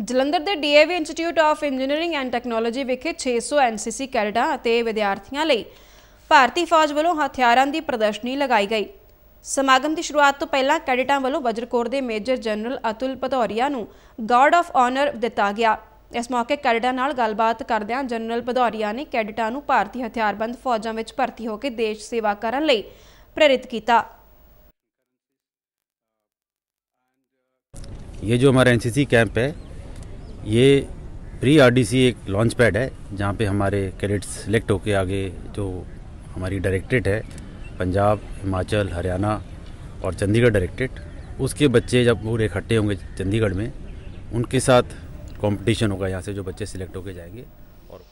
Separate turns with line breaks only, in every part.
ਜਲੰਧਰ ਦੇ DAV institute of engineering and technology ਵਿਖੇ 600 NCC ਕੈਡਟਾਂ ਅਤੇ ਵਿਦਿਆਰਥੀਆਂ ਲਈ ਭਾਰਤੀ ਫੌਜ ਵੱਲੋਂ ਹਥਿਆਰਾਂ ਦੀ ਪ੍ਰਦਰਸ਼ਨੀ ਲਗਾਈ ਗਈ ਸਮਾਗਮ ਦੀ ਸ਼ੁਰੂਆਤ ਤੋਂ ਪਹਿਲਾਂ ਕੈਡਟਾਂ ਵੱਲੋਂ ਵਜਰਕੋਰ ਦੇ ਮੇਜਰ ਜਨਰਲ ਅਤੁਲ ਪਧੌਰੀਆ ਨੂੰ ਗਾਰਡ ਆਫ ਆਨਰ ਦਿੱਤਾ ਗਿਆ ਇਸ ਮੌਕੇ ਕੈਡਟਾਂ ਨਾਲ ਗੱਲਬਾਤ ਕਰਦਿਆਂ ਜਨਰਲ ਪਧੌਰੀਆ ਨੇ ਕੈਡਟਾਂ ਨੂੰ ਭਾਰਤੀ ਹਥਿਆਰਬੰਦ ਫੌਜਾਂ ਵਿੱਚ ਭਰਤੀ ਹੋ ਕੇ ਦੇਸ਼ ਸੇਵਾ ਕਰਨ ਲਈ ਪ੍ਰੇਰਿਤ ਕੀਤਾ
ये जो हमारा एनसीसी कैंप है ये प्री आरडीसी एक लॉन्च पैड है जहाँ पे हमारे कैडेट्स सिलेक्ट होके आगे जो हमारी डायरेक्ट्रेट है पंजाब हिमाचल हरियाणा और चंडीगढ़ डायरेक्ट्रेट उसके बच्चे जब पूरे इकट्ठे होंगे चंडीगढ़ में उनके साथ कंपटीशन होगा यहाँ से जो बच्चे सिलेक्ट होके जाएंगे और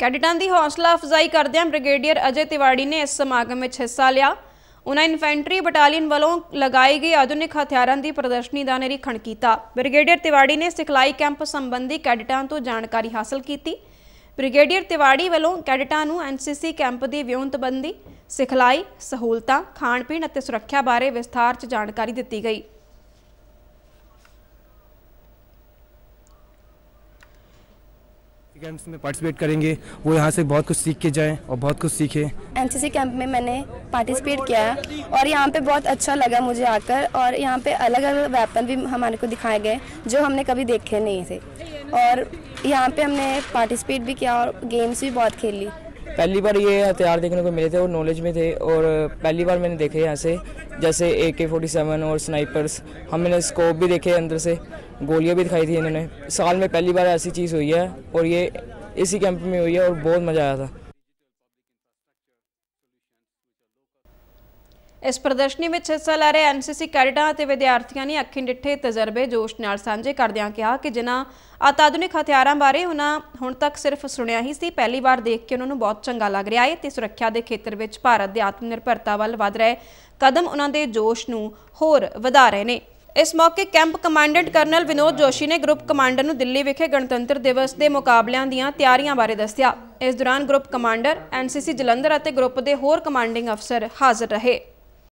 कैडिटा की हौसला अफजाई करद ब्रिगेडियर अजय तिवाड़ी ने इस समागम में हिस्सा लिया ਉਹਨਾਂ ਇਨਫੈਂਟਰੀ ਬਟਾਲੀਅਨ ਵੱਲੋਂ ਲਗਾਈ ਗਈ ਆਧੁਨਿਕ ਹਥਿਆਰਾਂ ਦੀ ਪ੍ਰਦਰਸ਼ਨੀ ਦਾ ਨਿਰੀਖਣ ਕੀਤਾ ਬ੍ਰਿਗੇਡੀਅਰ ਤਿਵਾੜੀ ਨੇ ਸਿਖਲਾਈ ਕੈਂਪ ਸੰਬੰਧੀ ਕੈਡਟਾਂ ਤੋਂ ਜਾਣਕਾਰੀ ਹਾਸਲ ਕੀਤੀ ਬ੍ਰਿਗੇਡੀਅਰ ਤਿਵਾੜੀ ਵੱਲੋਂ ਕੈਡਟਾਂ ਨੂੰ ਐਨਸੀਸੀ ਕੈਂਪ ਦੀ ਵਿਉਂਤਬੰਦੀ ਸਿਖਲਾਈ ਸਹੂਲਤਾਂ ਖਾਣ ਪੀਣ ਅਤੇ ਸੁਰੱਖਿਆ ਬਾਰੇ ਵਿਸਥਾਰ 'ਚ ਜਾਣਕਾਰੀ ਦਿੱਤੀ ਗਈ
कैंप्स में पार्टिसिपेट करेंगे वो यहाँ से बहुत कुछ सीख के जाएं और बहुत कुछ सीखे एनसीसी कैंप में मैंने पार्टिसिपेट किया है और यहाँ पे बहुत अच्छा लगा मुझे आकर और यहाँ पे अलग अलग वेपन भी हमारे को दिखाए गए जो हमने कभी देखे नहीं थे और यहाँ पे हमने पार्टिसिपेट भी किया और गेम्स भी
बहुत खेली पहली बार ये हथियार देखने को मिले थे और नॉलेज में थे और पहली बार मैंने देखे यहाँ से जैसे ए के फोर्टी सेवन और स्नाइपर्स हमने स्कोप भी देखे अंदर से गोलियाँ भी दिखाई थी इन्होंने साल में पहली बार ऐसी चीज़ हुई है और ये इसी कैंप में हुई है और बहुत मज़ा आया था
ਇਸ ਪ੍ਰਦਰਸ਼ਨੀ ਵਿੱਚ ਹਿੱਸਾ ਲੈ ਰਹੇ ਐਨਸੀਸੀ ਕੈਡਟਾਂ ਅਤੇ ਵਿਦਿਆਰਥੀਆਂ ਨੇ ਅੱਖੀਂ ਡਿੱਠੇ ਤਜਰਬੇ ਜੋਸ਼ ਨਾਲ ਸਾਂਝੇ ਕਰਦਿਆਂ ਕਿਹਾ ਕਿ ਜਿਨ੍ਹਾਂ ਆਤਾਦੁਨਿਕ ਹਥਿਆਰਾਂ ਬਾਰੇ ਉਹਨਾਂ ਹੁਣ ਤੱਕ ਸਿਰਫ ਸੁਣਿਆ ਹੀ ਸੀ ਪਹਿਲੀ ਵਾਰ ਦੇਖ ਕੇ ਉਹਨਾਂ ਨੂੰ ਬਹੁਤ ਚੰਗਾ ਲੱਗ ਰਿਹਾ ਹੈ ਤੇ ਸੁਰੱਖਿਆ ਦੇ ਖੇਤਰ ਵਿੱਚ ਭਾਰਤ ਦੇ ਆਤਮ ਨਿਰਭਰਤਾ ਵੱਲ ਵਧ ਰਹੇ ਕਦਮ ਉਹਨਾਂ ਦੇ ਜੋਸ਼ ਨੂੰ ਹੋਰ ਵਧਾ ਰਹੇ ਨੇ ਇਸ ਮੌਕੇ camp commandant colonel Vinod Joshi ਨੇ ਗਰੁੱਪ ਕਮਾਂਡਰ ਨੂੰ ਦਿੱਲੀ ਵਿਖੇ ਗਣਤੰਤਰ ਦਿਵਸ ਦੇ ਮੁਕਾਬਲਿਆਂ ਦੀਆਂ ਤਿਆਰੀਆਂ ਬਾਰੇ ਦੱਸਿਆ ਇਸ ਦੌਰਾਨ ਗਰੁੱਪ ਕਮਾਂਡਰ ਐਨਸੀਸੀ ਜਲੰਧਰ ਅਤੇ ਗਰੁੱਪ ਦੇ ਹੋਰ ਕਮਾਂਡਿੰਗ ਅਫਸਰ ਹਾਜ਼ਰ ਰਹੇ